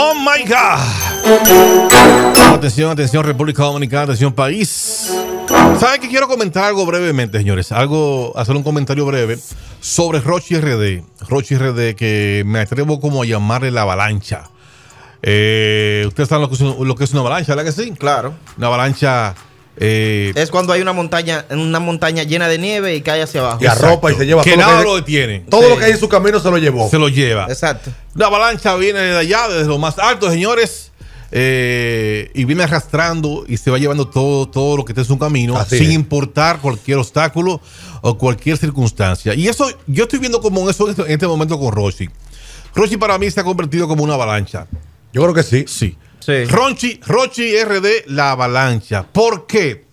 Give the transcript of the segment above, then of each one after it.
Oh my God. Atención, atención, República Dominicana, atención, país. ¿Saben que quiero comentar algo brevemente, señores? Algo, hacer un comentario breve sobre Rochi RD. Rochi RD, que me atrevo como a llamarle la avalancha. Eh, ustedes saben lo que, es, lo que es una avalancha, ¿verdad que sí? Claro. Una avalancha eh, es cuando hay una montaña, una montaña llena de nieve y cae hacia abajo. Y arropa y se lleva todo. lo que tiene. Todo lo que hay en su camino se lo llevó. Se lo lleva. Exacto. La avalancha viene de allá, desde lo más alto, señores. Eh, y viene arrastrando y se va llevando todo, todo lo que esté en su camino, sin importar cualquier obstáculo o cualquier circunstancia. Y eso, yo estoy viendo como eso en este, este momento con roshi roshi para mí se ha convertido como una avalancha. Yo creo que sí. Sí. Ronchi, Rochi RD, la avalancha. ¿Por qué?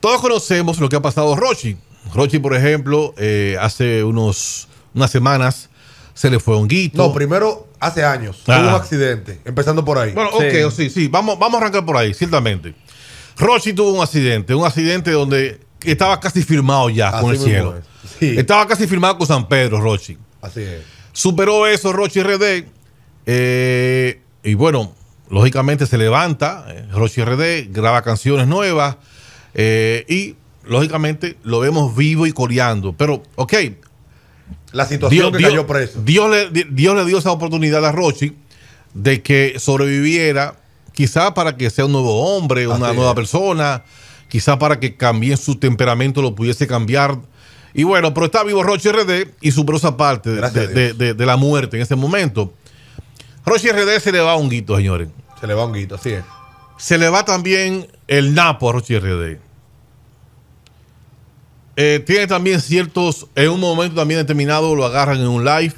Todos conocemos lo que ha pasado Rochi. Rochi, por ejemplo, eh, hace unos, unas semanas se le fue un guito. No, primero hace años. Tuvo un ah. accidente, empezando por ahí. Bueno, sí. ok, sí, sí. Vamos, vamos a arrancar por ahí, ciertamente. Rochi tuvo un accidente, un accidente donde estaba casi firmado ya con el cielo. Sí. Estaba casi firmado con San Pedro, Rochi. Así es. Superó eso, Rochi RD. Eh, y bueno, lógicamente se levanta, eh, Rochi Roche RD graba canciones nuevas eh, y lógicamente lo vemos vivo y coreando. Pero, ok. La situación Dios, que Dios, preso. Dios le, dio esa oportunidad a Roche de que sobreviviera, quizá para que sea un nuevo hombre, una nueva persona, quizá para que cambie su temperamento, lo pudiese cambiar. Y bueno, pero está vivo Rochi RD y su prosa parte de la muerte en ese momento. Rochi RD se le va un guito, señores. Se le va un guito, sí. es. Se le va también el Napo a Rochi RD. Eh, tiene también ciertos, en un momento también determinado lo agarran en un live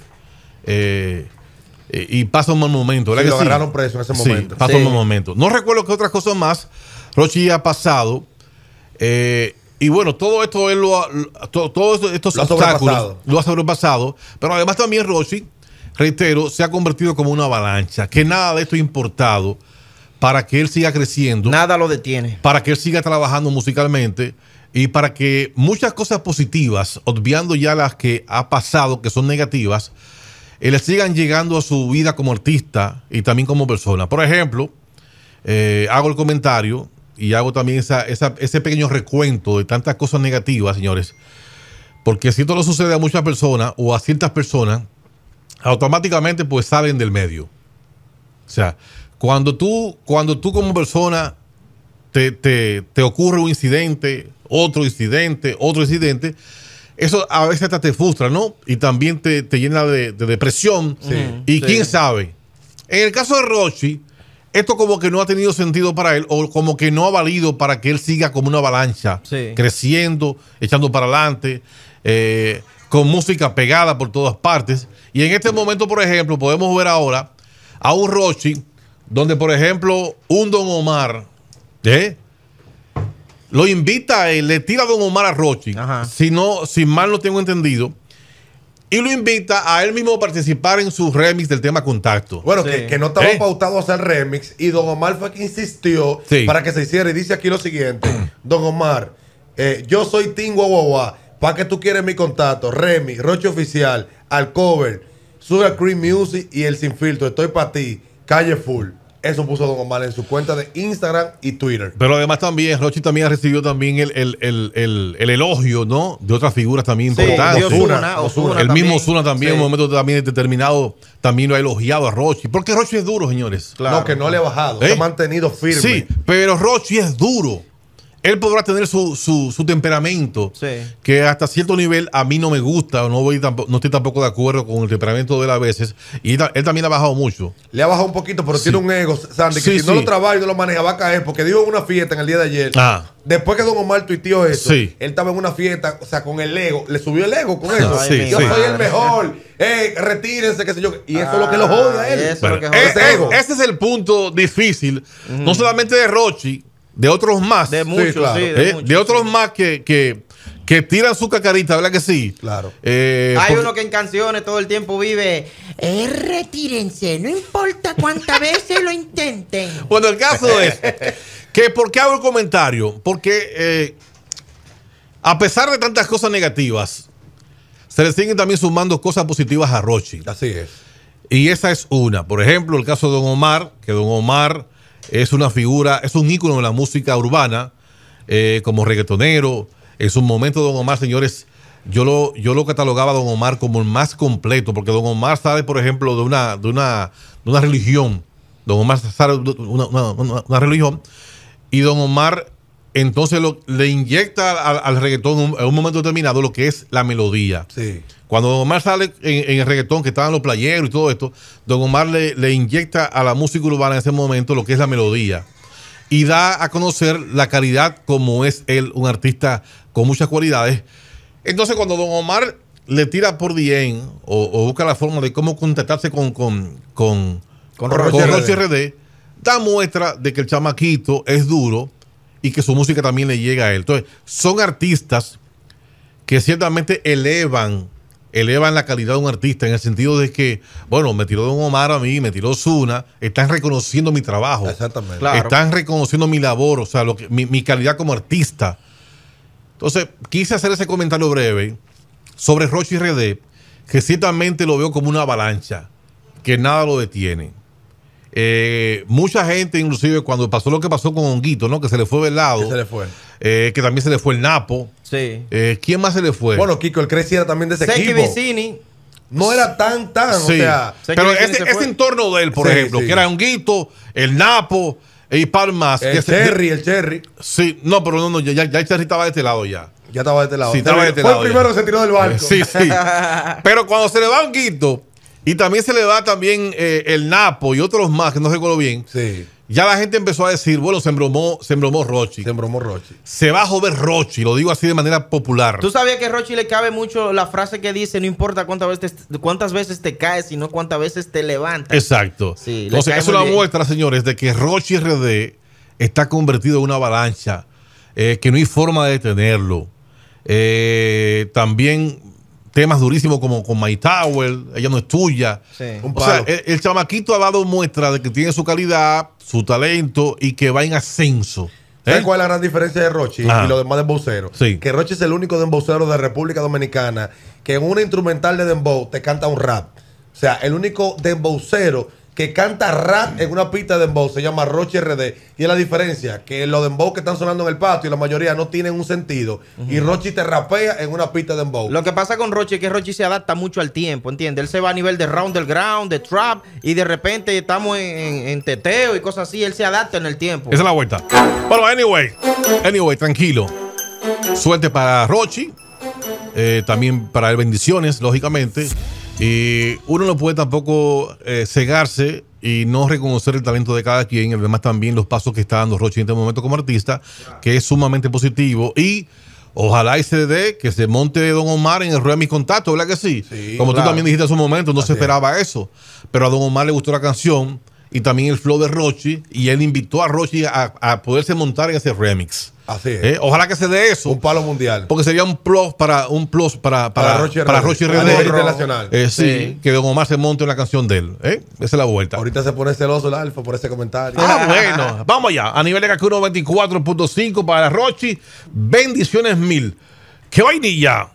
eh, eh, y pasa un mal momento. Sí, lo agarraron preso en ese momento. pasa un momento. No recuerdo qué otras cosas más Rochi ha pasado. y bueno, todo esto es lo ha, todo, estos lo obstáculos lo ha sobrepasado. Pero además también Rochi reitero, se ha convertido como una avalancha, que nada de esto ha importado para que él siga creciendo. Nada lo detiene. Para que él siga trabajando musicalmente y para que muchas cosas positivas, obviando ya las que ha pasado, que son negativas, eh, le sigan llegando a su vida como artista y también como persona. Por ejemplo, eh, hago el comentario y hago también ese pequeño recuento de tantas cosas negativas, señores, porque si esto lo sucede a muchas personas o a ciertas personas, automáticamente pues salen del medio. O sea, cuando tú, cuando tú como persona te, te, ocurre un incidente, otro incidente, otro incidente, eso a veces hasta te frustra, ¿no? Y también te, llena de, depresión. y quién sabe. En el caso de Rochi, esto como que no ha tenido sentido para él o como que no ha valido para que él siga como una avalancha, creciendo, echando para adelante. Eh, con música pegada por todas partes. Y en este momento, por ejemplo, podemos ver ahora a un Rochi, donde, por ejemplo, un Don Omar ¿eh? lo invita eh, le tira a Don Omar a Rochi, si, no, si mal no tengo entendido. Y lo invita a él mismo a participar en su remix del tema Contacto. Bueno, que, no estaba ¿Eh? pautado a hacer remix. Y Don Omar fue que insistió para que se hiciera. Y dice aquí lo siguiente: Don Omar, yo soy Tingua. guagua ¿Para qué tú quieres mi contacto? Remy, Roche Oficial, Alcover, Sugar Cream Music y El Sin Filtro. Estoy para ti. Calle Full. Eso puso Don Omar en su cuenta de Instagram y Twitter. Pero además también, Rochi también ha recibido también el, elogio, ¿no? De otras figuras también importantes. el mismo Osuna también, en un momento también determinado, también lo ha elogiado a Rochi. Porque Rochi es duro, señores. Claro. No, que no le ha bajado. ¿Eh? Se ha mantenido firme. Sí, pero Rochi es duro él podrá tener su, temperamento, que hasta cierto nivel a mí no me gusta, no, voy no estoy tampoco de acuerdo con el temperamento de él a veces. Y él, también ha bajado mucho. Le ha bajado un poquito, pero tiene un ego, Sandy, que si no lo trabaja y no lo maneja, va a caer. Porque dijo en una fiesta en el día de ayer. Ah. Después que Don Omar tuiteó eso, él estaba en una fiesta, o sea, con el ego, le subió el ego con ah, eso. yo soy el mejor, eh, retírense, qué sé yo. Y eso es lo que lo ah, jode a él. es eh, ese, eh, ese es el punto difícil, no solamente de Rochi, de otros más. De muchos, de, eh, otros más que, que, tiran su cacarita, ¿verdad que sí? Claro. Eh, Hay uno que en canciones todo el tiempo vive. Eh, retírense, no importa cuántas veces lo intenten. Bueno, el caso es que, ¿por qué hago el comentario? Porque a pesar de tantas cosas negativas, se le siguen también sumando cosas positivas a Rochi. Así es. Y esa es una. Por ejemplo, el caso de Don Omar, que Don Omar es una figura, es un ícono de la música urbana, eh, como reggaetonero. En su momento, Don Omar, señores, yo lo, yo lo catalogaba Don Omar como el más completo, porque Don Omar sabe, por ejemplo, de una, de una, de una religión. Don Omar sabe de una, religión. Y Don Omar entonces le inyecta al, reggaetón en un, un momento determinado lo que es la melodía. Sí. Cuando Don Omar sale en, el reggaetón, que estaban los playeros y todo esto, Don Omar le, inyecta a la música urbana en ese momento lo que es la melodía y da a conocer la calidad como es él, un artista con muchas cualidades. Entonces, cuando Don Omar le tira por bien o, busca la forma de cómo contactarse con, con, con, RD, da muestra de que el chamaquito es duro y que su música también le llega a él. Entonces, son artistas que ciertamente elevan elevan la calidad de un artista en el sentido de que, bueno, me tiró Don Omar a mí, me tiró Zuna, están reconociendo mi trabajo. Están reconociendo mi labor, o sea, mi, calidad como artista. Entonces, quise hacer ese comentario breve sobre Roche y Redé, que ciertamente lo veo como una avalancha, que nada lo detiene. Eh, mucha gente, inclusive, cuando pasó lo que pasó con Honguito, ¿no? Que se le fue velado. Que se le fue. Eh, que también se le fue el Napo. Sí. Eh, ¿Quién más se le fue? Bueno, Kiko, el Cresci era también de ese Seki equipo. Vicini. No era tan, tan. O sea, pero ese, entorno de él, por ejemplo, que era Honguito, el Napo y Palmas. El Cherry, el Cherry. Sí, no, pero no, no, ya, ya el Cherry estaba de este lado ya. Ya estaba de este lado. Sí, estaba de este Fue lado el primero se tiró del barco. Sí, sí. Pero cuando se le va a y también se le da también eh, el Napo y otros más, que no recuerdo bien. Sí. Ya la gente empezó a decir, bueno, se embromó, se Rochi. Se embromó Rochi. Se va a joder Rochi, lo digo así de manera popular. Tú sabías que a Rochi le cabe mucho la frase que dice, no importa cuántas veces te, cuántas veces te caes, sino cuántas veces te levantas. Exacto. O sea, eso es muestra, señores, de que Rochi RD está convertido en una avalancha, eh, que no hay forma de detenerlo. Eh, también temas durísimos como con My Tower, ella no es tuya. el, chamaquito ha dado muestra de que tiene su calidad, su talento y que va en ascenso. ¿Eh? cuál es la gran diferencia de Rochi y los demás emboceros Sí. Que Rochi es el único dembocero de República Dominicana que en una instrumental de dembow te canta un rap. O sea, el único dembocero que canta rap en una pista de dembow, se llama Roche RD. Y es la diferencia, que los dembow que están sonando en el patio, la mayoría no tienen un sentido. Y Rochi te rapea en una pista de dembow. Lo que pasa con Rochi es que Rochi se adapta mucho al tiempo, ¿entiendes? Él se va a nivel de round the ground, de trap, y de repente estamos en, teteo y cosas así. Él se adapta en el tiempo. Esa es la vuelta. Bueno, anyway, anyway, tranquilo. Suerte para Rochi. Eh, también para él bendiciones, lógicamente. Y uno no puede tampoco eh, cegarse y no reconocer el talento de cada quien, además también los pasos que está dando Rochi en este momento como artista, que es sumamente positivo y ojalá y se dé que se monte Don Omar en el Remix de mis ¿verdad que sí? como tú también dijiste hace un momento, no se esperaba eso, pero a Don Omar le gustó la canción y también el flow de Rochi y él invitó a Rochi a, a poderse montar en ese remix. Así es. Eh, ojalá que se dé eso. Un palo mundial. Porque sería un plus para un plus para, para, para Internacional. Eh, que Don Omar se monte una canción de él. ¿eh? Esa es la vuelta. Ahorita se pone celoso el alfa por ese comentario. Ah, bueno. Vamos allá. A nivel de Kakuno 24.5 para Rochi. Bendiciones mil. ¡Qué vainilla!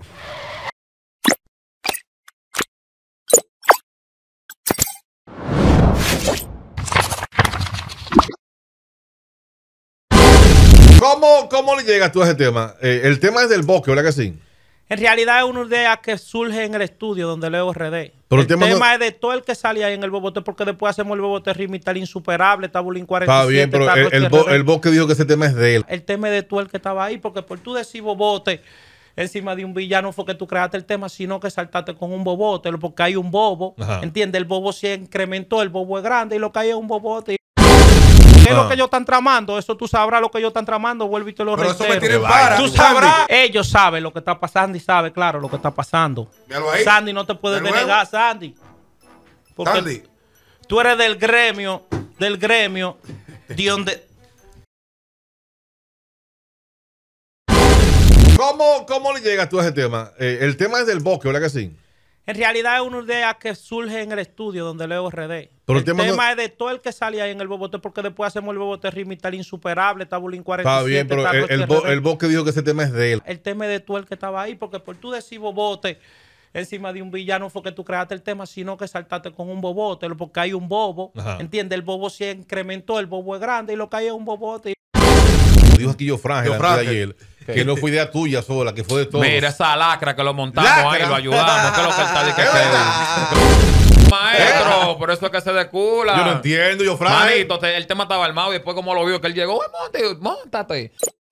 ¿Cómo, le llegas tú a ese tema? Eh, el tema es del bosque, ¿verdad que sí? En realidad es una idea que surge en el estudio donde leo RD. el, tema, es de todo el que sale ahí en el Bobote, porque después hacemos el Bobote rimital insuperable, Tabulín 47. Está bien, pero el, bosque dijo que ese tema es de él. El tema es de todo el que estaba ahí, porque por tú decir Bobote encima de un villano fue que tú creaste el tema, sino que saltaste con un bobote, porque hay un bobo, ¿entiendes? El bobo se incrementó, el bobo es grande y lo que hay es un bobote. ¿Qué es lo ah. que ellos están tramando? Eso tú sabrás lo que ellos están tramando. Vuelve y te lo Pero Tú sabrás. Ellos saben lo que está pasando y sabe claro lo que está pasando. Sandy no te puedes negar, denegar, Sandy. Porque Sandy. tú eres del gremio, del gremio, de donde... ¿Cómo, ¿Cómo le llegas tú a ese tema? Eh, el tema es del bosque, ¿verdad que sí? En realidad es una idea que surge en el estudio donde leo RD. el, tema, es de todo el que sale ahí en el Bobote, porque después hacemos el Bobote Rimital insuperable, Tabulín 47. Está bien, pero el, el, que dijo que ese tema es de él. El tema es de todo el que estaba ahí, porque por tú decir Bobote encima de un villano fue que tú creaste el tema, sino que saltaste con un bobote, porque hay un bobo, Entiende ¿entiendes? El bobo se incrementó, el bobo es grande y lo que hay es un bobote. y. dijo aquí yo, de ayer que no fue idea tuya sola, que fue de todos. Mira esa lacra que lo montamos ahí, lo ayudamos. que lo que está que Maestro, eh. por eso es que se decula. Yo no entiendo, yo, Frank. Manito, te, el tema estaba armado y después, como lo vio, que él llegó, montate, montate.